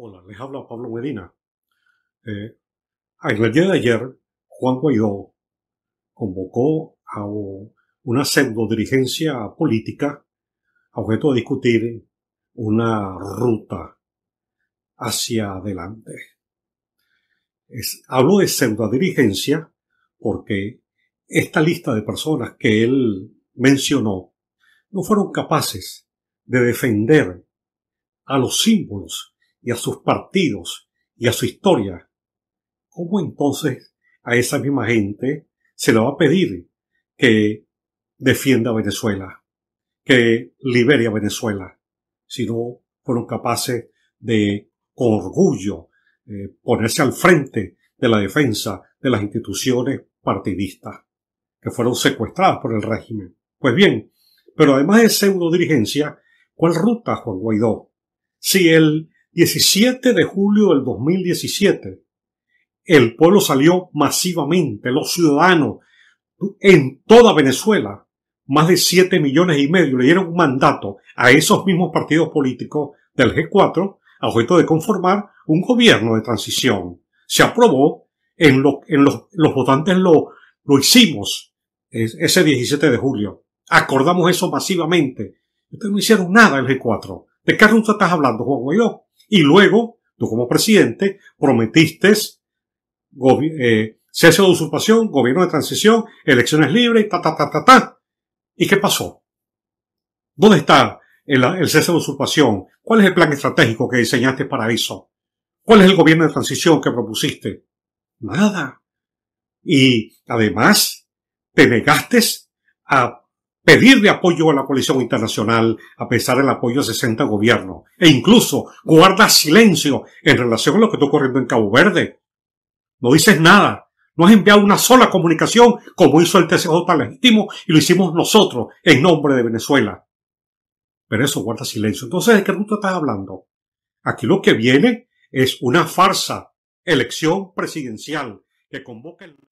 Hola, les habla Pablo Medina. en eh, el día de ayer, Juan Guaidó convocó a una pseudo dirigencia política a objeto de discutir una ruta hacia adelante. Es, hablo de pseudo dirigencia porque esta lista de personas que él mencionó no fueron capaces de defender a los símbolos y a sus partidos y a su historia, ¿cómo entonces a esa misma gente se le va a pedir que defienda a Venezuela, que libere a Venezuela, si no fueron capaces de, con orgullo, eh, ponerse al frente de la defensa de las instituciones partidistas, que fueron secuestradas por el régimen? Pues bien, pero además de pseudo-dirigencia, ¿cuál ruta Juan Guaidó? Si él 17 de julio del 2017, el pueblo salió masivamente, los ciudadanos en toda Venezuela, más de 7 millones y medio, le dieron un mandato a esos mismos partidos políticos del G4 a objeto de conformar un gobierno de transición. Se aprobó, en, en los, votantes lo, hicimos ese 17 de julio. Acordamos eso masivamente. Ustedes no hicieron nada el G4. ¿De qué ruta estás hablando, Juan Guaidó? Y luego, tú como presidente, prometiste eh, cese de usurpación, gobierno de transición, elecciones libres, ta, ta, ta, ta, ta. ¿Y qué pasó? ¿Dónde está el, el cese de usurpación? ¿Cuál es el plan estratégico que diseñaste para eso? ¿Cuál es el gobierno de transición que propusiste? Nada. Y además, te negaste a pedirle apoyo a la coalición internacional a pesar del apoyo de 60 gobiernos e incluso guarda silencio en relación a lo que está ocurriendo en Cabo Verde. No dices nada, no has enviado una sola comunicación como hizo el TCJ legítimo y lo hicimos nosotros en nombre de Venezuela. Pero eso guarda silencio. Entonces, ¿de qué tú estás hablando? Aquí lo que viene es una farsa, elección presidencial que convoca el...